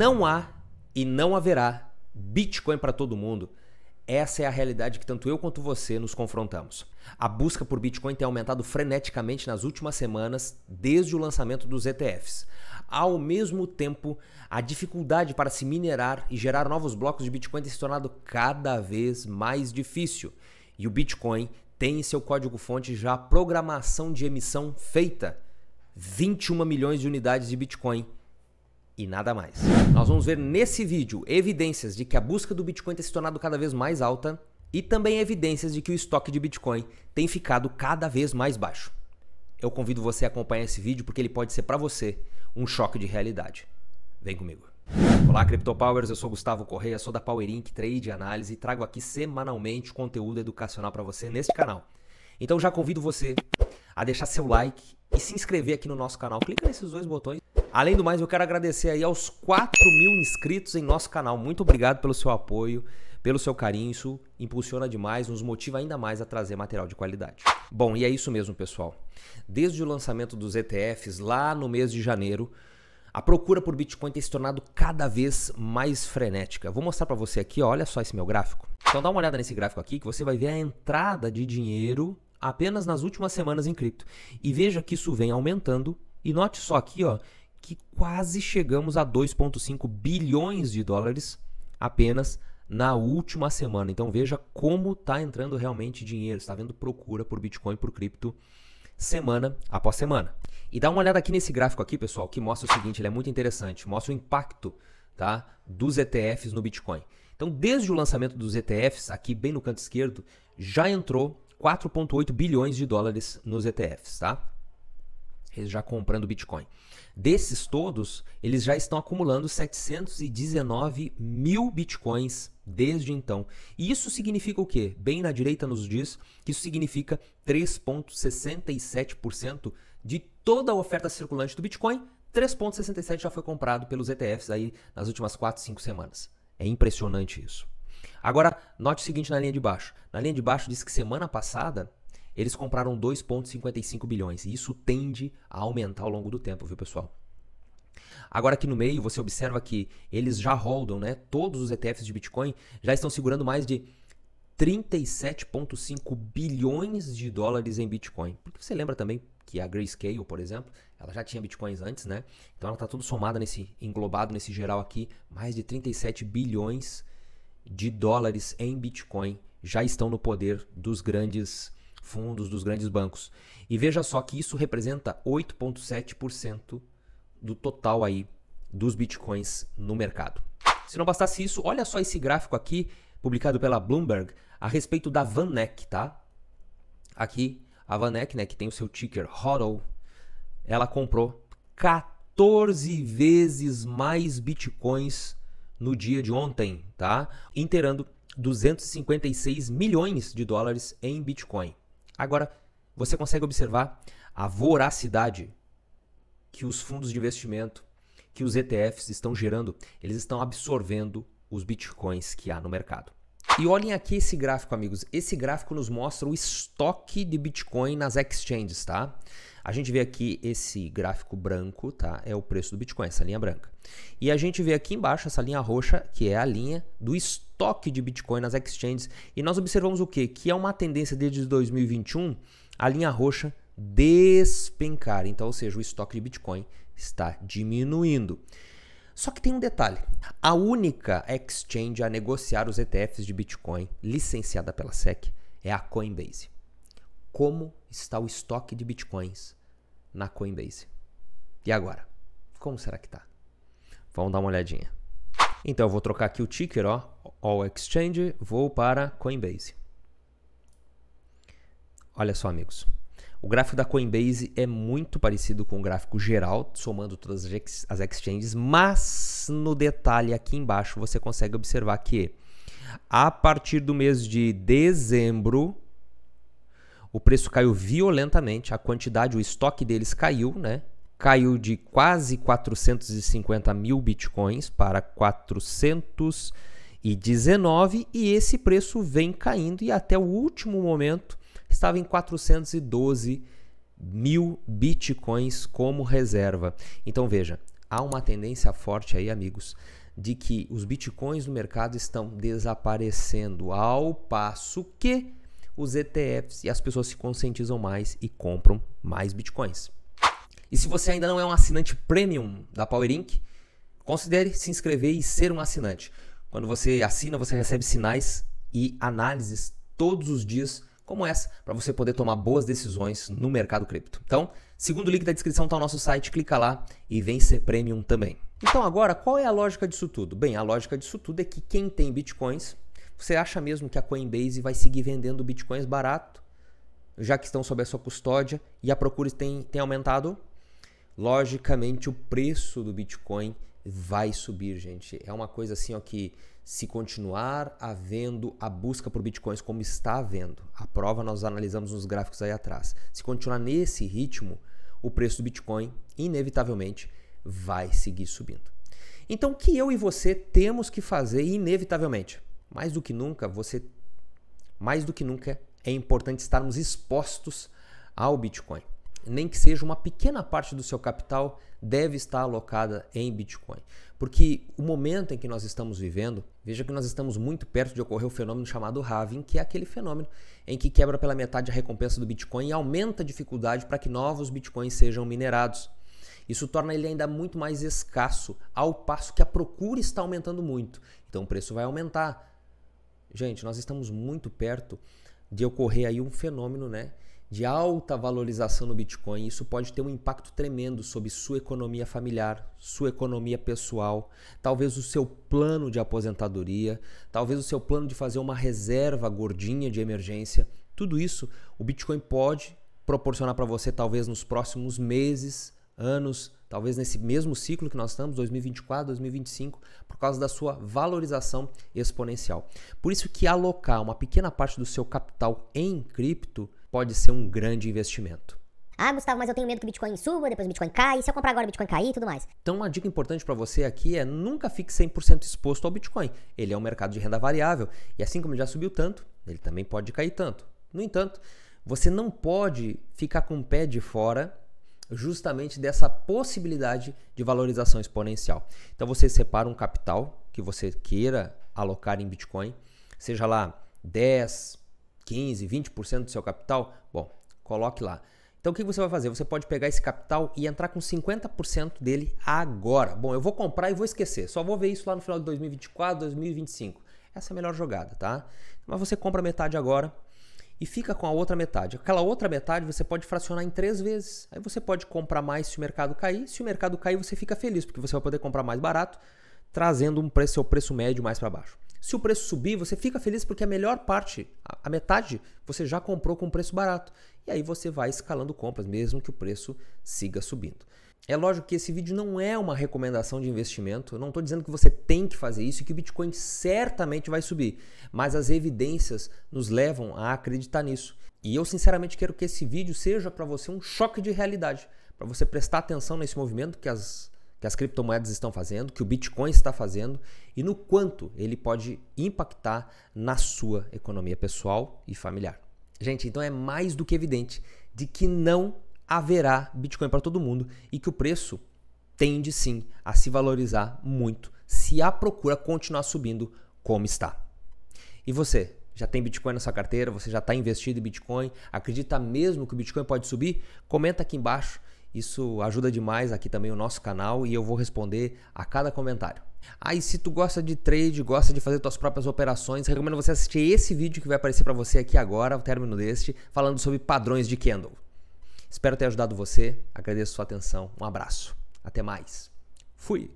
Não há e não haverá Bitcoin para todo mundo. Essa é a realidade que tanto eu quanto você nos confrontamos. A busca por Bitcoin tem aumentado freneticamente nas últimas semanas, desde o lançamento dos ETFs. Ao mesmo tempo, a dificuldade para se minerar e gerar novos blocos de Bitcoin tem se tornado cada vez mais difícil. E o Bitcoin tem em seu código-fonte já a programação de emissão feita: 21 milhões de unidades de Bitcoin e nada mais. Nós vamos ver nesse vídeo evidências de que a busca do Bitcoin tem se tornado cada vez mais alta e também evidências de que o estoque de Bitcoin tem ficado cada vez mais baixo. Eu convido você a acompanhar esse vídeo porque ele pode ser para você um choque de realidade. Vem comigo. Olá, Crypto Powers, eu sou Gustavo Correia, sou da Power Inc Trade Análise e trago aqui semanalmente conteúdo educacional para você neste canal. Então já convido você a deixar seu like e se inscrever aqui no nosso canal. Clica nesses dois botões Além do mais, eu quero agradecer aí aos 4 mil inscritos em nosso canal. Muito obrigado pelo seu apoio, pelo seu carinho. Isso impulsiona demais, nos motiva ainda mais a trazer material de qualidade. Bom, e é isso mesmo, pessoal. Desde o lançamento dos ETFs lá no mês de janeiro, a procura por Bitcoin tem se tornado cada vez mais frenética. Vou mostrar para você aqui, olha só esse meu gráfico. Então dá uma olhada nesse gráfico aqui que você vai ver a entrada de dinheiro apenas nas últimas semanas em cripto. E veja que isso vem aumentando e note só aqui, ó, que quase chegamos a 2,5 bilhões de dólares apenas na última semana. Então veja como está entrando realmente dinheiro, está vendo procura por Bitcoin, por cripto, semana após semana. E dá uma olhada aqui nesse gráfico aqui, pessoal, que mostra o seguinte, ele é muito interessante, mostra o impacto tá, dos ETFs no Bitcoin. Então desde o lançamento dos ETFs, aqui bem no canto esquerdo, já entrou 4,8 bilhões de dólares nos ETFs, tá? Eles já comprando Bitcoin. Desses todos, eles já estão acumulando 719 mil bitcoins desde então. E isso significa o quê? Bem na direita nos diz que isso significa 3,67% de toda a oferta circulante do Bitcoin. 3,67 já foi comprado pelos ETFs aí nas últimas 4, 5 semanas. É impressionante isso. Agora, note o seguinte na linha de baixo. Na linha de baixo diz que semana passada eles compraram 2,55 bilhões e isso tende a aumentar ao longo do tempo, viu, pessoal? Agora aqui no meio, você observa que eles já holdam, né? Todos os ETFs de Bitcoin já estão segurando mais de 37,5 bilhões de dólares em Bitcoin. Porque você lembra também que a Grayscale, por exemplo, ela já tinha Bitcoins antes, né? Então ela está tudo somada nesse, englobado nesse geral aqui, mais de 37 bilhões de dólares em Bitcoin já estão no poder dos grandes fundos dos grandes bancos. E veja só que isso representa 8,7% do total aí dos bitcoins no mercado. Se não bastasse isso, olha só esse gráfico aqui, publicado pela Bloomberg, a respeito da VanEck, tá? Aqui, a VanEck, né, que tem o seu ticker HODL, ela comprou 14 vezes mais bitcoins no dia de ontem, tá? Inteirando 256 milhões de dólares em bitcoin. Agora, você consegue observar a voracidade que os fundos de investimento, que os ETFs estão gerando, eles estão absorvendo os bitcoins que há no mercado. E olhem aqui esse gráfico, amigos. Esse gráfico nos mostra o estoque de Bitcoin nas exchanges, tá? A gente vê aqui esse gráfico branco, tá? É o preço do Bitcoin, essa linha branca. E a gente vê aqui embaixo essa linha roxa, que é a linha do estoque estoque de Bitcoin nas exchanges. E nós observamos o que? Que é uma tendência desde 2021 a linha roxa despencar. Então, ou seja, o estoque de Bitcoin está diminuindo. Só que tem um detalhe: a única exchange a negociar os ETFs de Bitcoin licenciada pela SEC é a Coinbase. Como está o estoque de Bitcoins na Coinbase? E agora? Como será que está? Vamos dar uma olhadinha. Então eu vou trocar aqui o ticker, ó, All Exchange, vou para Coinbase. Olha só, amigos. O gráfico da Coinbase é muito parecido com o gráfico geral, somando todas as, exchanges, mas no detalhe aqui embaixo você consegue observar que a partir do mês de dezembro o preço caiu violentamente, a quantidade, o estoque deles caiu, né? Caiu de quase 450 mil bitcoins para 400 e 19 e esse preço vem caindo e até o último momento estava em 412 mil bitcoins como reserva. Então veja, há uma tendência forte aí, amigos, de que os bitcoins no mercado estão desaparecendo ao passo que os ETFs e as pessoas se conscientizam mais e compram mais bitcoins. E se você ainda não é um assinante premium da Power Inc, considere se inscrever e ser um assinante. Quando você assina, você recebe sinais e análises todos os dias, como essa, para você poder tomar boas decisões no mercado cripto. Então, segundo o link da descrição está o nosso site, clica lá e vem ser premium também. Então agora, qual é a lógica disso tudo? Bem, a lógica disso tudo é que quem tem bitcoins, você acha mesmo que a Coinbase vai seguir vendendo bitcoins barato, já que estão sob a sua custódia e a procura tem, tem aumentado? Logicamente, o preço do bitcoin vai subir, gente. É uma coisa assim, ó, que se continuar havendo a busca por bitcoins como está havendo, a prova nós analisamos nos gráficos aí atrás. Se continuar nesse ritmo, o preço do bitcoin inevitavelmente vai seguir subindo. Então, o que eu e você temos que fazer inevitavelmente? Mais do que nunca, você mais do que nunca é importante estarmos expostos ao Bitcoin nem que seja uma pequena parte do seu capital, deve estar alocada em Bitcoin. Porque o momento em que nós estamos vivendo, veja que nós estamos muito perto de ocorrer o fenômeno chamado halving, que é aquele fenômeno em que quebra pela metade a recompensa do Bitcoin e aumenta a dificuldade para que novos Bitcoins sejam minerados. Isso torna ele ainda muito mais escasso, ao passo que a procura está aumentando muito. Então o preço vai aumentar. Gente, nós estamos muito perto de ocorrer aí um fenômeno, né? de alta valorização no Bitcoin, isso pode ter um impacto tremendo sobre sua economia familiar, sua economia pessoal, talvez o seu plano de aposentadoria, talvez o seu plano de fazer uma reserva gordinha de emergência. Tudo isso o Bitcoin pode proporcionar para você, talvez nos próximos meses, anos, talvez nesse mesmo ciclo que nós estamos, 2024, 2025, por causa da sua valorização exponencial. Por isso que alocar uma pequena parte do seu capital em cripto pode ser um grande investimento. Ah, Gustavo, mas eu tenho medo que o Bitcoin suba, depois o Bitcoin cai, se eu comprar agora o Bitcoin cair e tudo mais. Então, uma dica importante para você aqui é nunca fique 100% exposto ao Bitcoin. Ele é um mercado de renda variável e assim como ele já subiu tanto, ele também pode cair tanto. No entanto, você não pode ficar com o pé de fora justamente dessa possibilidade de valorização exponencial. Então, você separa um capital que você queira alocar em Bitcoin, seja lá 10, 15, 20% do seu capital? Bom, coloque lá. Então o que você vai fazer? Você pode pegar esse capital e entrar com 50% dele agora. Bom, eu vou comprar e vou esquecer. Só vou ver isso lá no final de 2024, 2025. Essa é a melhor jogada, tá? Mas você compra metade agora e fica com a outra metade. Aquela outra metade você pode fracionar em três vezes. Aí você pode comprar mais se o mercado cair. Se o mercado cair, você fica feliz, porque você vai poder comprar mais barato, trazendo um preço, seu preço médio mais para baixo. Se o preço subir, você fica feliz porque a melhor parte, a metade, você já comprou com um preço barato. E aí você vai escalando compras, mesmo que o preço siga subindo. É lógico que esse vídeo não é uma recomendação de investimento, eu não estou dizendo que você tem que fazer isso e que o Bitcoin certamente vai subir, mas as evidências nos levam a acreditar nisso. E eu sinceramente quero que esse vídeo seja para você um choque de realidade, para você prestar atenção nesse movimento que as que as criptomoedas estão fazendo, que o Bitcoin está fazendo e no quanto ele pode impactar na sua economia pessoal e familiar. Gente, então é mais do que evidente de que não haverá Bitcoin para todo mundo e que o preço tende sim a se valorizar muito se a procura continuar subindo como está. E você, já tem Bitcoin na sua carteira? Você já está investido em Bitcoin? Acredita mesmo que o Bitcoin pode subir? Comenta aqui embaixo isso ajuda demais aqui também o nosso canal e eu vou responder a cada comentário. Aí, ah, se tu gosta de trade, gosta de fazer tuas próprias operações, recomendo você assistir esse vídeo que vai aparecer para você aqui agora, ao término deste, falando sobre padrões de candle. Espero ter ajudado você. Agradeço sua atenção. Um abraço. Até mais. Fui.